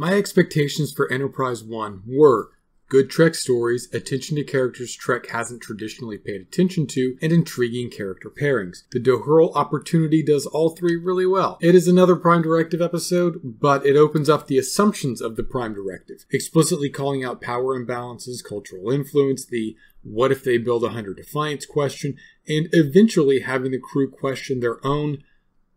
My expectations for Enterprise 1 were good Trek stories, attention to characters Trek hasn't traditionally paid attention to, and intriguing character pairings. The Dohurl opportunity does all three really well. It is another Prime Directive episode, but it opens up the assumptions of the Prime Directive, explicitly calling out power imbalances, cultural influence, the what if they build a 100 Defiance question, and eventually having the crew question their own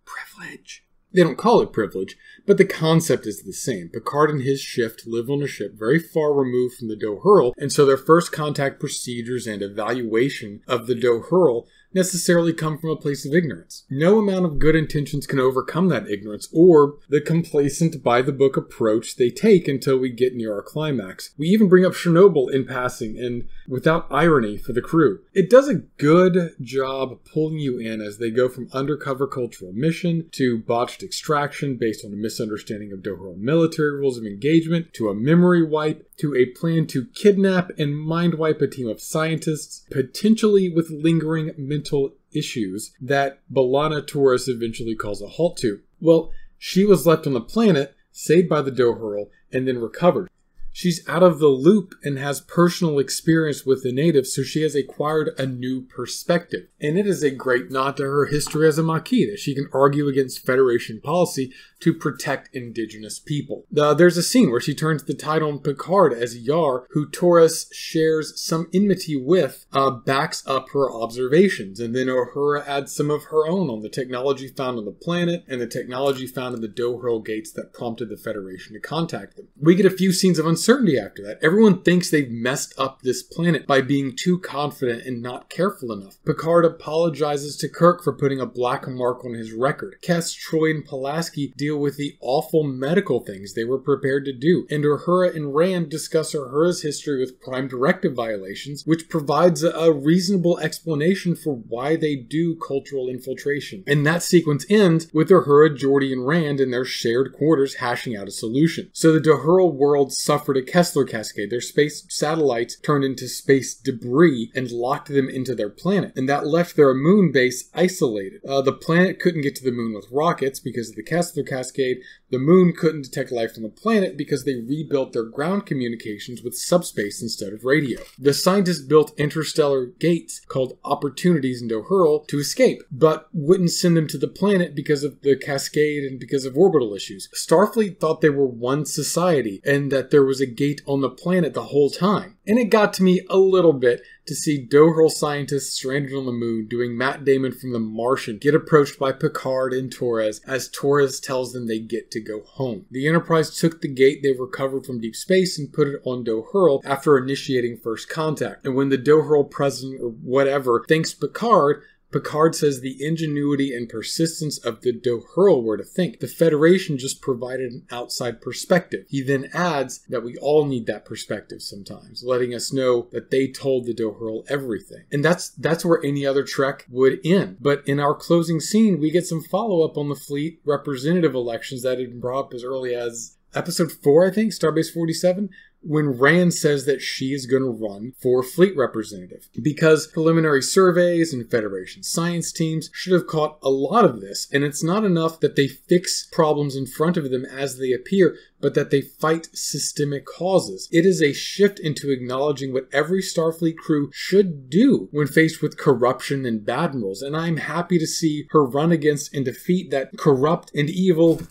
privilege. They don't call it privilege, but the concept is the same. Picard and his shift live on a ship very far removed from the Dohurl, and so their first contact procedures and evaluation of the Dohurl necessarily come from a place of ignorance. No amount of good intentions can overcome that ignorance or the complacent by the book approach they take until we get near our climax. We even bring up Chernobyl in passing and without irony for the crew. It does a good job pulling you in as they go from undercover cultural mission to botched extraction based on a misunderstanding of Dohral military rules of engagement to a memory wipe to a plan to kidnap and mind wipe a team of scientists, potentially with lingering mental issues that Balana Torres eventually calls a halt to. Well, she was left on the planet, saved by the Dohurl, and then recovered she's out of the loop and has personal experience with the natives, so she has acquired a new perspective. And it is a great nod to her history as a Maquis that she can argue against Federation policy to protect indigenous people. Uh, there's a scene where she turns the title on Picard as Yar, who Taurus shares some enmity with, uh, backs up her observations, and then Uhura adds some of her own on the technology found on the planet and the technology found in the Dohurl gates that prompted the Federation to contact them. We get a few scenes of uns uncertainty after that. Everyone thinks they've messed up this planet by being too confident and not careful enough. Picard apologizes to Kirk for putting a black mark on his record. Kess, Troy, and Pulaski deal with the awful medical things they were prepared to do, and Uhura and Rand discuss Uhura's history with Prime Directive violations, which provides a reasonable explanation for why they do cultural infiltration. And that sequence ends with Uhura, Geordi, and Rand in their shared quarters hashing out a solution. So the Dahura world suffers suffered a Kessler cascade. Their space satellites turned into space debris and locked them into their planet, and that left their moon base isolated. Uh, the planet couldn't get to the moon with rockets because of the Kessler cascade. The moon couldn't detect life on the planet because they rebuilt their ground communications with subspace instead of radio. The scientists built interstellar gates called opportunities in Dohurl to escape, but wouldn't send them to the planet because of the cascade and because of orbital issues. Starfleet thought they were one society and that there was a gate on the planet the whole time. And it got to me a little bit to see Doherl scientists stranded on the moon doing Matt Damon from The Martian get approached by Picard and Torres as Torres tells them they get to go home. The Enterprise took the gate they recovered from deep space and put it on Doherl after initiating first contact. And when the Doherl president or whatever thanks Picard, Picard says the ingenuity and persistence of the Dohurl were to think. The Federation just provided an outside perspective. He then adds that we all need that perspective sometimes, letting us know that they told the Dohurl everything. And that's that's where any other Trek would end. But in our closing scene, we get some follow-up on the fleet representative elections that had been brought up as early as episode 4, I think, Starbase 47, when Rand says that she is going to run for fleet representative because preliminary surveys and Federation science teams should have caught a lot of this. And it's not enough that they fix problems in front of them as they appear, but that they fight systemic causes. It is a shift into acknowledging what every Starfleet crew should do when faced with corruption and badmirals. And I'm happy to see her run against and defeat that corrupt and evil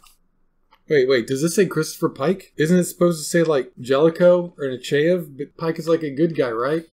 Wait, wait. Does this say Christopher Pike? Isn't it supposed to say like Jellicoe or Nechayev? But Pike is like a good guy, right?